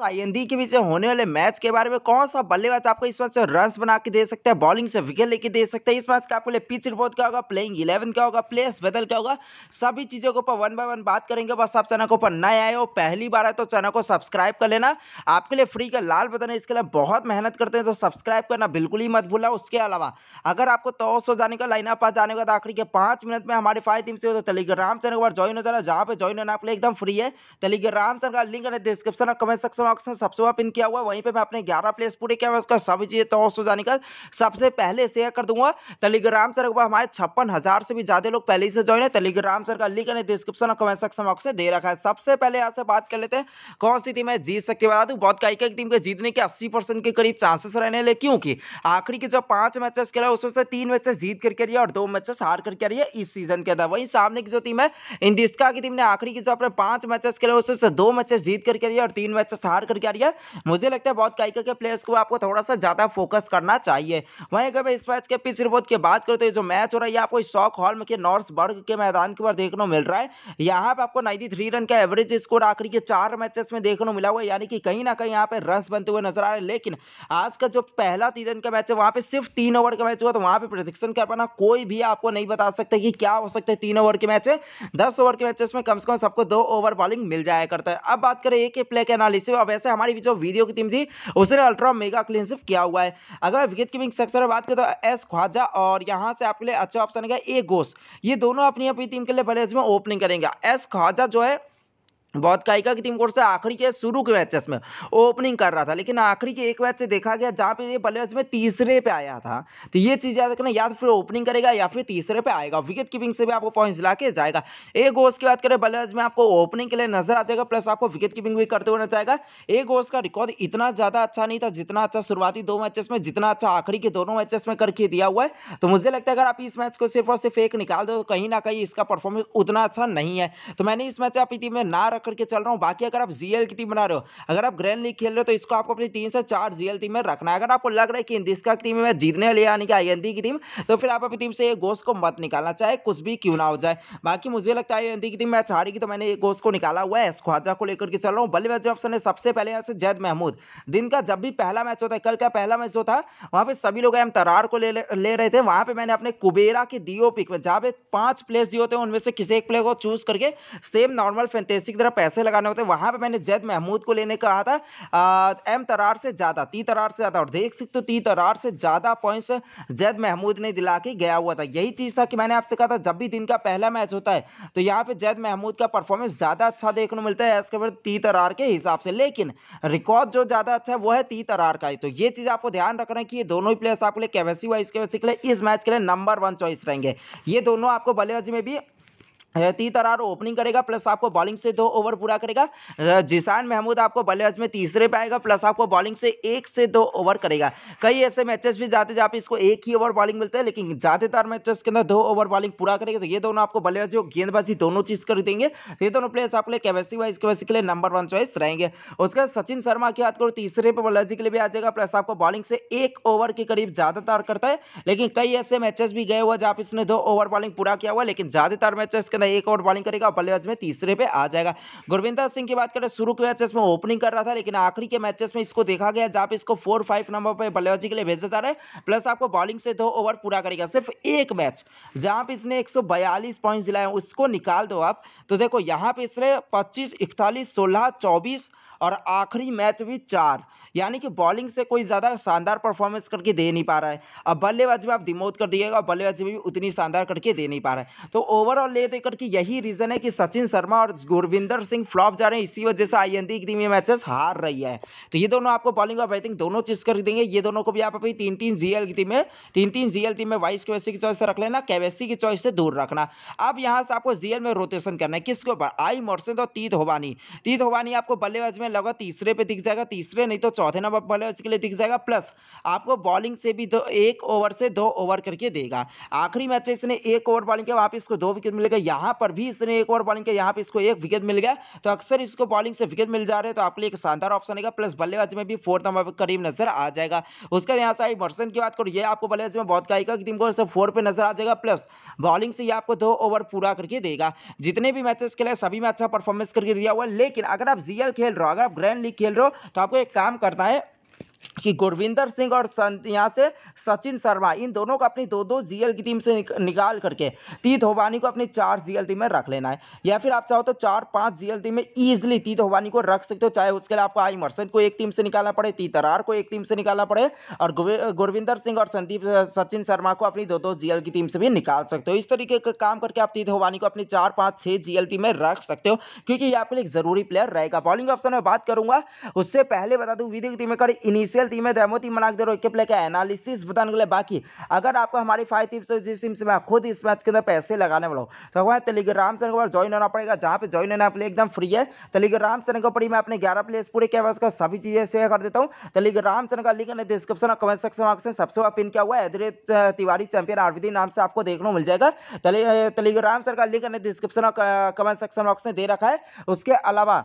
IND के बीच होने वाले मैच के बारे में कौन सा बल्लेबाज आपको इस मैच से रन बना के दे सकते हैं बॉलिंग से विकेट लेके दे सकते हैं इस मैच का आपको लिए पिच रिपोर्ट क्या होगा प्लेइंग इलेवन क्या होगा प्लेस बदल क्या होगा सभी चीज़ों के ऊपर वन बाय वन बात करेंगे बस आप चैनल के ऊपर नए आए हो पहली बार है तो चैनल को सब्सक्राइब कर लेना आपके लिए फ्री का लाल बदन है इसके लिए बहुत मेहनत करते हैं तो सब्सक्राइब करना बिल्कुल ही मत भूला उसके अलावा अगर आपको तो हो जाने का लाइन आप जाने का तो आखिरी के पांच मिनट में हमारे फाइव टीम से हो तो टेलीग्राम चैनल ज्वाइन हो जाना जहाँ पर ज्वाइन होना आपके लिए एकदम फ्री है टेलीग्राम चैनल का लिंक डिस्क्रिप्शन और कमेंट सकते नेक्स्ट ऑप्शन सबसे ऊपर पिन किया हुआ वहीं पे मैं अपने ग्यारह प्लेस पूरे किया हुआ उसका सभी चीज़ें तो उसको जाने का सबसे पहले शेयर कर दूंगा टेलीग्राम सर हमारे छप्पन हज़ार से भी ज़्यादा लोग पहले से ज्वाइन है टेलीग्राम सर का लिंक है डिस्क्रिप्शन और कमेंट सेक्शन बॉक्स दे रखा है सबसे पहले यहाँ से बात कर लेते हैं कौन सी टीम है जीत सकती बता दूँ बहुत कई कई टीम के जीतने के अस्सी के करीब चांसेस रहने लगे क्योंकि आखिरी के जो पाँच मैचेस खेला है उसमें से तीन मैचेस जीत करके रही है और दो मैचेस हार करके रही है इस सीजन के अंदर वहीं सामने की जो टीम है इंडिस्का की टीम ने आखिरी के जो अपने पाँच मैचेस खेले उसमें से दो मैचेस जीत करके रही है और तीन मैचेस हार करके आ रही है मुझे लगता है बहुत कायिका के प्लेयर्स को आपको थोड़ा सा ज़्यादा फोकस करना चाहिए वहीं अगर मैं इस मैच के पिच रिपोर्ट की बात करूँ तो जो मैच हो रहा है आपको स्टॉक हॉल के नॉर्थ बर्ग के मैदान के ऊपर देखने को मिल रहा है यहाँ पे आपको नाइन्टी रन का एवरेज स्कोर आखिरी के चार मैचेस में देखने को मिला हुआ यानी कि कहीं ना कहीं यहाँ पे रन बनते हुए नजर आ रहे हैं लेकिन आज का जो पहला तीन रन का मैच है वहाँ पे सिर्फ तीन ओवर का मैच हुआ तो वहाँ पे प्रदक्षण कर पाना कोई भी आपको नहीं बता सकता कि क्या हो सकता है तीन ओवर के मैच है दस ओवर के मैचेस में कम से कम सबको दो ओवर बॉलिंग मिल जाया करता है अब बात करें एक प्ले के एनालिसिस और वैसे हमारी जो वीडियो की टीम थी उसने अल्ट्रा मेगा क्लीन क्लीनशिप किया हुआ है अगर विकेट कीपिंग सेक्शन में बात करें तो एस ख्वाजा और यहाँ से आपके लिए अच्छा ऑप्शन है ए गोस ये दोनों अपनी अपनी टीम के लिए बल्लेबाज में ओपनिंग करेंगे एस ख्वाजा जो है बहुत कायिका की टीम कोर्स से आखिरी के शुरू के मैचेस में ओपनिंग कर रहा था लेकिन आखिरी के एक मैच से देखा गया जहाँ पे ये बल्लेबाज में तीसरे पे आया था तो ये चीज़ याद रखना या तो फिर ओपनिंग करेगा या फिर तीसरे पे आएगा विकेट कीपिंग से भी आपको पॉइंट्स ला के जाएगा एक ओवर्स की बात करें बल्लेबाज में आपको ओपनिंग के लिए नजर आ जाएगा प्लस आपको विकेट कीपिंग भी करते हुए नजर एक गोस का रिकॉर्ड इतना ज़्यादा अच्छा नहीं था जितना अच्छा शुरुआती दो मैचेस में जितना अच्छा आखिरी के दोनों मैचेस में करके दिया हुआ है तो मुझे लगता है अगर आप इस मैच को सिर्फ और सिर्फ एक निकाल दो तो कहीं ना कहीं इसका परफॉर्मेंस उतना अच्छा नहीं है तो मैंने इस मैच आप में ना रख करके चल रहा हूँ बाकी अगर आप जीएल की टीम बना रहे हो अगर आप ग्रैंड लीग खेल रहे हो तो इसको आपको अपनी तीन से चार जीएल टीम में रखना है अगर आपको लग रहा है कि इंदिस्का की टीम में जीतने लिए यानी कि आई की टीम तो फिर आप अपनी टीम से ये गोश्त को मत निकालना चाहे कुछ भी क्यों ना हो जाए बाकी मुझे लगता है आई की टीम मैच हारी की तो मैंने ये गोश्त को निकाला हुआ है ख्वाजा को लेकर के चल रहा हूँ बल्लेबाजी ऑप्शन है सबसे पहले यहाँ से जैद महमूद दिन का जब भी पहला मैच होता है कल का पहला मैच जो था वहाँ पर सभी लोग एम तरार को ले रहे थे वहाँ पर मैंने अपने कुबेरा के डीओ पिक में जहाँ पे पाँच प्लेस दिए होते हैं उनमें से किसी एक प्लेयर को चूज करके सेम नॉर्मल फैंटेसी की पैसे लगाने होते हैं वहाँ पर मैंने जैद महमूद को लेने कहा था आ, एम तरार से ज़्यादा ती तरार से ज़्यादा और देख सकते हो ती तरार से ज़्यादा पॉइंट्स जैद महमूद ने दिला के गया हुआ था यही चीज़ था कि मैंने आपसे कहा था जब भी दिन का पहला मैच होता है तो यहाँ पर जैद महमूद का परफॉर्मेंस ज़्यादा अच्छा देखने को मिलता है एज कम्पेयर ती तरार के हिसाब से लेकिन रिकॉर्ड जो ज़्यादा अच्छा है वो है ती तरार का तो ये चीज़ आपको ध्यान रख रहे हैं कि ये दोनों ही प्लेयर्स आपके लिए कैवेसी वाइज कैवेसी के लिए इस मैच के लिए नंबर वन चॉइस रहेंगे ये दोनों आपको बल्लेबाजी में भी तीन तरार ओपनिंग करेगा प्लस आपको बॉलिंग से दो ओवर पूरा करेगा जिसान महमूद आपको बल्लेबाज में तीसरे पे आएगा प्लस आपको बॉलिंग से एक से दो ओवर करेगा कई ऐसे मैचेस भी जाते जहाँ पे इसको एक ही ओवर बॉलिंग मिलता है लेकिन ज़्यादातर मैचेस के अंदर दो ओवर बॉलिंग पूरा करेगा तो ये दोनों आपको बल्लेबाजी और गेंदबाजी दोनों चीज़ कर देंगे तो ये दोनों प्लेयर्स आपके लिए कैपेसिटी वाइज कैपेसिटी के लिए नंबर वन चॉइस रहेंगे उसके सचिन शर्मा की बात करो तीसरे पे बल्लेबाजी के लिए भी आ जाएगा प्लस आपको बॉलिंग से एक ओवर के करीब ज़्यादातर करता है लेकिन कई ऐसे मैचेस भी गए हुआ जहाँ पे इसने दो ओवर बॉलिंग पूरा किया हुआ लेकिन ज़्यादातर मैचेस के करना एक ओवर बॉलिंग करेगा और बल्लेबाज में तीसरे पे आ जाएगा गुरविंदर सिंह की बात करें शुरू के मैचेस में ओपनिंग कर रहा था लेकिन आखिरी के मैचेस में इसको देखा गया जहाँ पे इसको फोर फाइव नंबर पर बल्लेबाजी के लिए भेजा जा रहा है प्लस आपको बॉलिंग से दो ओवर पूरा करेगा सिर्फ एक मैच जहाँ पे इसने एक पॉइंट दिलाए उसको निकाल दो आप तो देखो यहाँ पे इसने पच्चीस इकतालीस सोलह चौबीस और आखिरी मैच भी चार यानी कि बॉलिंग से कोई ज़्यादा शानदार परफॉर्मेंस करके दे नहीं पा रहा है अब बल्लेबाजी में आप दिमोद कर दिएगा बल्लेबाजी में भी उतनी शानदार करके दे नहीं पा रहा है तो ओवरऑल ले देकर खासकर कि यही रीज़न है कि सचिन शर्मा और गुरविंदर सिंह फ्लॉप जा रहे हैं इसी वजह से आई एन टीम मैचेस हार रही है तो ये दोनों आपको बॉलिंग और बैटिंग दोनों चीज़ कर देंगे ये दोनों को भी आप अभी तीन तीन जीएल की टीम तीन तीन जीएल टीम में वाइस केवेसी की चॉइस से रख लेना केवेसी की चॉइस से दूर रखना अब यहाँ से आपको जीएल में रोटेशन करना है किसके ऊपर आई मोर्सन और तीत होबानी तीत होबानी आपको बल्लेबाज में लगा तीसरे पे दिख जाएगा तीसरे नहीं तो चौथे नंबर बल्लेबाज के लिए दिख जाएगा प्लस आपको बॉलिंग से भी दो एक ओवर से दो ओवर करके देगा आखिरी मैच इसने एक ओवर बॉलिंग के वापस को दो विकेट मिलेगा यहाँ यहाँ पर भी इसने एक ओवर बॉलिंग किया यहाँ पर इसको एक विकेट मिल गया तो अक्सर इसको बॉलिंग से विकेट मिल जा रहे हैं तो आपके लिए एक शानदार ऑप्शन रहेगा प्लस बल्लेबाजी में भी फोर्थ नंबर पर करीब नजर आ जाएगा उसके यहाँ से मर्सन की बात करो ये आपको बल्लेबाजी में बहुत कहेगा कि फोर पर नजर आ जाएगा प्लस बॉलिंग से ये आपको दो ओवर पूरा करके देगा जितने भी मैचेस खेले सभी में अच्छा परफॉर्मेंस करके दिया हुआ लेकिन अगर आप जीएल खेल रहे हो अगर आप ग्रैंड लीग खेल रहे हो तो आपको एक काम करना है कि गुरविंदर सिंह और यहाँ से सचिन शर्मा इन दोनों को अपनी दो दो जीएल की टीम से निकाल करके ती धोबानी को अपनी चार जीएल टीम में रख लेना है या फिर आप चाहो तो चार पांच जीएल टीम में ईजिली ती धोबानी को रख सकते हो चाहे उसके लिए आपको आई मर्सन को एक टीम से निकालना पड़े ती तरार को एक टीम से निकालना पड़े और गुरविंदर सिंह और संदीप सचिन शर्मा को अपनी दो दो जीएल की टीम से भी निकाल सकते हो इस तरीके का काम करके आप तीत धोबानी को अपनी चार पाँच छः जीएल टीम में रख सकते हो क्योंकि ये आपके लिए जरूरी प्लेयर रहेगा बॉलिंग ऑप्शन में बात करूंगा उससे पहले बता दूँ विधि की टीम में कर इनिश है ಡಿಸಿಎಲ್ ಟೀಮೇ ದಮೋತಿ प्ले का एनालिसिस बताने के लिए बाकी अगर आपको हमारी फाइव टीम से जिस टीम से मैं खुद इस मैच के अंदर पैसे लगाने वाला हूँ तो हमारे टेलीग्राम चैनल पर ज्वाइन होना पड़ेगा जहाँ पे ज्वाइन होना प्ले एकदम फ्री है टेलीग्राम चैनल के ऊपर मैं अपने ग्यारह प्लेस पूरे कैमरास का सभी चीज़ें शेयर कर देता हूँ टेलीग्राम चैनल का लिंक डिस्क्रिप्शन और कमेंट सेक्शन मार्क्स में सबसे पिन क्या हुआ है तिवारी चैंपियन आरविदी नाम से आपको देखने को मिल जाएगा टेलीग्राम चैनल का लिंक डिस्क्रिप्शन और कमेंट सेक्शन मार्क्स में दे रखा है उसके अलावा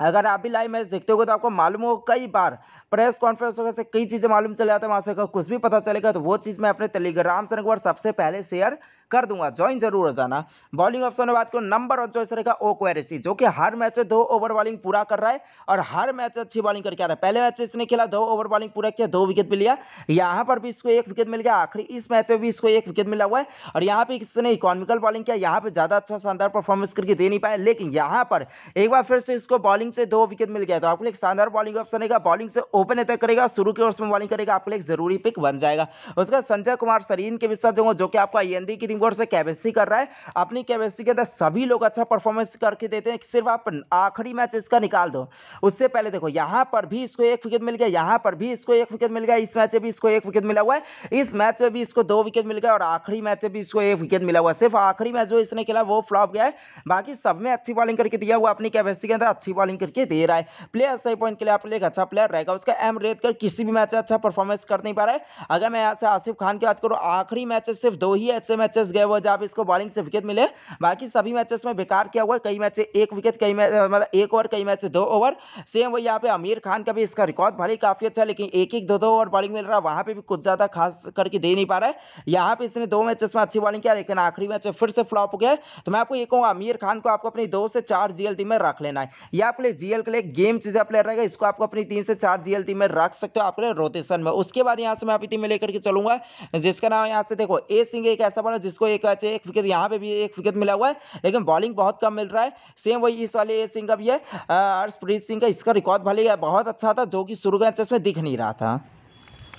अगर आप भी लाइव मैच देखते हो तो आपको मालूम होगा कई बार प्रेस कॉन्फ्रेंस वगैरह से कई चीज़ें मालूम चले जाता है वहाँ से कुछ भी पता चलेगा तो वो चीज़ मैं अपने टेलीग्राम से एक सबसे पहले शेयर कर दूंगा ज्वाइन जरूर हो जाना बॉलिंग ऑप्शन में बात करो नंबर और चॉइस रहेगा ओ क्वेरेसी जो कि हर मैच में दो ओवर बॉलिंग पूरा कर रहा है और हर मैच अच्छी बॉलिंग करके आ रहा है पहले मैच इसने खेला दो ओवर बॉलिंग पूरा किया दो विकेट भी लिया यहाँ पर भी इसको एक विकेट मिल गया आखिरी इस मैच में भी इसको एक विकेट मिला हुआ है और यहाँ पर इसने इकोनॉमिकल बॉलिंग किया यहाँ पर ज़्यादा अच्छा शानदार परफॉर्मेंस करके दे नहीं पाया लेकिन यहाँ पर एक बार फिर से इसको बॉलिंग बॉलिंग से दो विकेट मिल गया तो आपको एक शानदार बॉलिंग ऑप्शन रहेगा बॉलिंग से ओपन अटैक करेगा शुरू के ओर्स में बॉलिंग करेगा आपके लिए जरूरी पिक बन जाएगा उसके संजय कुमार सरीन के विश्वास जो, जो कि आपका आई की टीम से कैबेसी कर रहा है अपनी कैबेसी के अंदर सभी लोग अच्छा परफॉर्मेंस करके देते हैं सिर्फ आप आखिरी मैच इसका निकाल दो उससे पहले देखो यहाँ पर भी इसको एक विकेट मिल गया यहाँ पर भी इसको एक विकेट मिल गया इस मैच में भी इसको एक विकेट मिला हुआ है इस मैच में भी इसको दो विकेट मिल गया और आखिरी मैच में भी इसको एक विकेट मिला हुआ है सिर्फ आखिरी मैच जो इसने खेला वो फ्लॉप गया है बाकी सब में अच्छी बॉलिंग करके दिया हुआ अपनी कैपेसिटी के अंदर अच्छी बॉलिंग बॉलिंग करके दे रहा है प्लेयर सही पॉइंट के लिए आपके लिए एक अच्छा प्लेयर रहेगा उसका एम रेत कर किसी भी मैच में अच्छा परफॉर्मेंस कर नहीं पा रहा है अगर मैं यहाँ से आसिफ खान की बात करूँ आखिरी मैचेस सिर्फ दो ही ऐसे मैचेस गए हुए जहाँ इसको बॉलिंग से विकेट मिले बाकी सभी मैचेस में बेकार किया हुआ है कई मैच एक विकेट कई मैच मतलब एक ओवर कई मैच दो ओवर सेम वही यहाँ पे अमीर खान का भी इसका रिकॉर्ड भले काफ़ी अच्छा लेकिन एक एक दो दो ओवर बॉलिंग मिल रहा है वहाँ पर भी कुछ ज़्यादा खास करके दे नहीं पा रहा है यहाँ पर इसने दो मैचेस में अच्छी बॉलिंग किया लेकिन आखिरी मैच फिर से फ्लॉप हो गया तो मैं आपको ये कहूँगा अमीर खान को आपको अपनी दो से चार जीएलटी में रख लेना है या आप आपके लिए जीएल के लिए गेम चीज़ प्लेयर रहेगा इसको आपको अपनी तीन से चार जीएल टीम में रख सकते हो आपके रोटेशन में उसके बाद यहाँ से मैं अपनी टीम में लेकर के चलूंगा जिसका नाम यहाँ से देखो ए सिंह एक ऐसा बड़ा जिसको एक अच्छे एक विकेट यहाँ पे भी एक विकेट मिला हुआ है लेकिन बॉलिंग बहुत कम मिल रहा है सेम वही इस वाले ए सिंह का भी है हर्षप्रीत सिंह का इसका रिकॉर्ड भले बहुत अच्छा था जो कि शुरू का मैचेस में दिख नहीं रहा था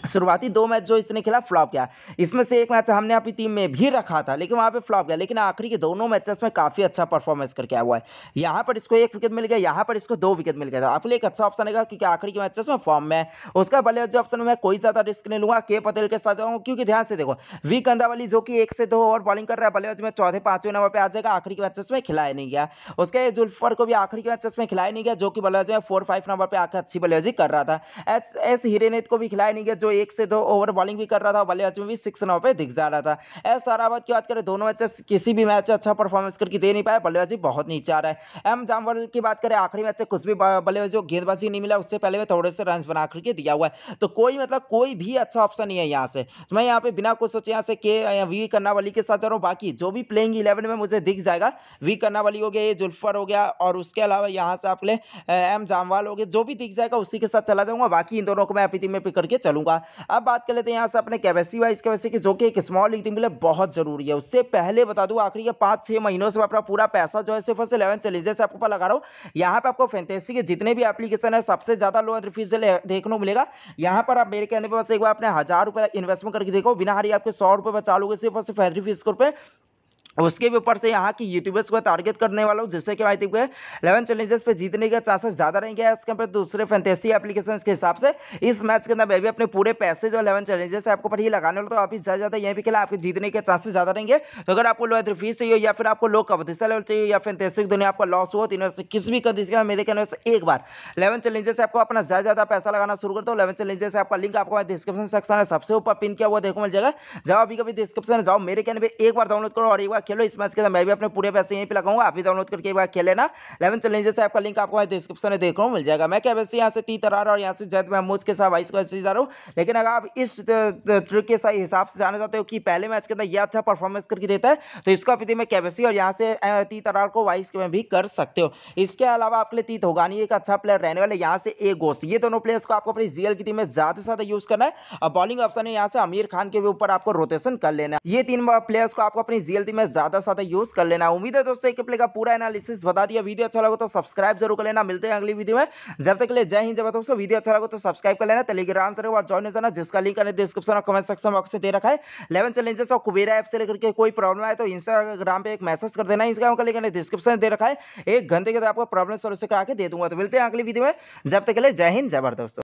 शुरुआती दो मैच जो इसने खेला फ्लॉप गया इसमें से एक मैच हमने अपनी टीम में भी रखा था लेकिन वहाँ पे फ्लॉप गया लेकिन आखिरी के दोनों मैचेस में काफ़ी अच्छा परफॉर्मेंस करके आया हुआ है यहाँ पर इसको एक विकेट मिल गया यहाँ पर इसको दो विकेट मिल गया था तो आपके लिए एक अच्छा ऑप्शन है क्योंकि आखिरी के मैचेस में फॉर्म में है उसका बल्लेबाजी ऑप्शन में कोई ज़्यादा रिस्क नहीं लूँगा के पटेल के साथ जाऊँगा क्योंकि ध्यान से देखो वी कंदावाली जो कि एक से दो ओवर बॉलिंग कर रहा है बल्लेबाज में चौथे पाँचवें नंबर पर आ जाएगा आखिरी के मैचेस में खिलाया नहीं गया उसके जुल्फर को भी आखिरी के मैचेस में खिलाया नहीं गया जो कि बल्लेबाज में फोर फाइव नंबर पर आकर अच्छी बल्लेबाजी कर रहा था एस एस हिरेनेत को भी खिलाया नहीं गया जो एक से दो ओवर बॉलिंग भी कर रहा था बल्लेबाज में भी सिक्स नौ पे दिख जा रहा था एस सारावत की बात करें दोनों मैच किसी भी मैच अच्छा परफॉर्मेंस करके दे नहीं पाया बल्लेबाजी बहुत नीचे आ रहा है एम जामवर की बात करें आखिरी मैच से कुछ भी बल्लेबाजी गेंदबाजी नहीं मिला उससे पहले थोड़े से रन बना करके दिया हुआ है तो कोई मतलब कोई भी अच्छा ऑप्शन नहीं है यहाँ से तो मैं यहाँ पे बिना कुछ सोचे यहाँ से के वी करना वाली के साथ जा रहा हूँ बाकी जो भी प्लेइंग इलेवन में मुझे दिख जाएगा वी करना वाली हो गया ये जुल्फर हो गया और उसके अलावा यहाँ से आप ले एम जामवाल हो गया जो भी दिख जाएगा उसी के साथ चला जाऊंगा बाकी इन दोनों को मैं अपनी टीम में पिक करके चलूंगा अब बात कर लेते हैं यहाँ से अपने कैपेसिटी वाइज कैपेसिटी की जो कि एक स्मॉल लीग के लिए बहुत जरूरी है उससे पहले बता दूँ आखिरी के पाँच छः महीनों से अपना पूरा पैसा जो है सिर्फ और इलेवन चैलेंजेस आपको पता लगा रहा हूँ यहाँ पर आपको फैंतेसी के जितने भी एप्लीकेशन है सबसे ज़्यादा लो फीस देखने को मिलेगा यहाँ पर आप मेरे कहने पर बस एक बार अपने हज़ार रुपये इन्वेस्टमेंट करके देखो बिना हरी आपके सौ रुपये बचा लोगे सिर्फ और सिर्फ हैदरी रुपये उसके भी ऊपर से यहाँ की यूट्यूबर्स को टारगेट करने वाला हूँ जिससे कि भाई थिंक इलेवन चैलेंजेस पे जीतने का चांसेस ज़्यादा रहेंगे एज कम्पेयर दूसरे फैंटेसी एप्लीकेशन के हिसाब से इस मैच के अंदर मैं भी अपने पूरे पैसे जो इलेवन चैलेंजेस है आपको पर ही लगाने वाला तो आप ज्यादा ज़्यादा यहीं पर खेला आपके जीतने के चांसेस ज़्यादा रहेंगे तो अगर आपको लो फीस चाहिए या फिर आपको लो कवदिशा लेवल चाहिए या फैंटेसिक दुनिया आपका लॉस हुआ तीनों तो से किस भी कंडीशन में मेरे कहने से एक बार इलेवन चैलेंजेस आपको अपना ज़्यादा ज़्यादा पैसा लगाना शुरू करता हूँ इलेवन चैलेंजेस आपका लिंक आपको डिस्क्रिप्शन सेक्शन है सबसे ऊपर पिन किया हुआ देखो मिल जाएगा जाओ अभी कभी डिस्क्रिप्शन जाओ मेरे कहने पर एक बार डाउनलोड करो और एक बार खेलो इस मैच के मैं भी अपने पूरे पैसे यहीं पर लगाऊंगा आप भी डाउनलोड करके एक बार खेल लेना इलेवन चैलेंज जैसे आपका लिंक आपको डिस्क्रिप्शन में देख रहा हूँ मिल जाएगा मैं क्या वैसे यहाँ से तीन तरार और यहाँ से जैद महमूद के साथ वाइस कैसे जा रहा हूँ लेकिन अगर आप इस ट्रिक के हिसाब से जाना चाहते हो कि पहले मैच के अंदर यह अच्छा परफॉर्मेंस करके देता है तो इसको आप यदि मैं कैबेसी और यहाँ से ती तरार को वाइस में भी कर सकते हो इसके अलावा आपके लिए तीत होगानी एक अच्छा प्लेयर रहने वाले यहाँ से ए गोस ये दोनों प्लेयर्स को आपको अपनी जीएल की टीम में ज़्यादा से ज़्यादा यूज़ करना है और बॉलिंग ऑप्शन है यहाँ से अमीर खान के ऊपर आपको रोटेशन कर लेना है ये तीन प्लेयर्स को आपको अपनी जीएल टीम में ज़्यादा से ज़्यादा यूज़ कर लेना उम्मीद है दोस्तों एक का पूरा एनालिसिस बता दिया वीडियो अच्छा लगा तो सब्सक्राइब जरूर कर लेना मिलते हैं अगली वीडियो में जब तक के लिए जय हिंद जब दोस्तों वीडियो अच्छा लगा तो सब्सक्राइब कर लेना टेलीग्राम से और ज्वाइन हो जाना जिसका लिंक है डिस्क्रिप्शन और कमेंट सेक्शन बॉक्स से दे रखा है लेवन चैलेंजेस और कुबेरा ऐप से लेकर के कोई प्रॉब्लम आए तो इंस्टाग्राम पर एक मैसेज कर देना इंस्टाग्राम का लिंक है डिस्क्रिप्शन दे रखा है एक घंटे के बाद आपको प्रॉब्लम सोल्यूशन करा के दे दूंगा तो मिलते हैं अगली वीडियो में जब तक के लिए जय हिंद जबर दोस्तों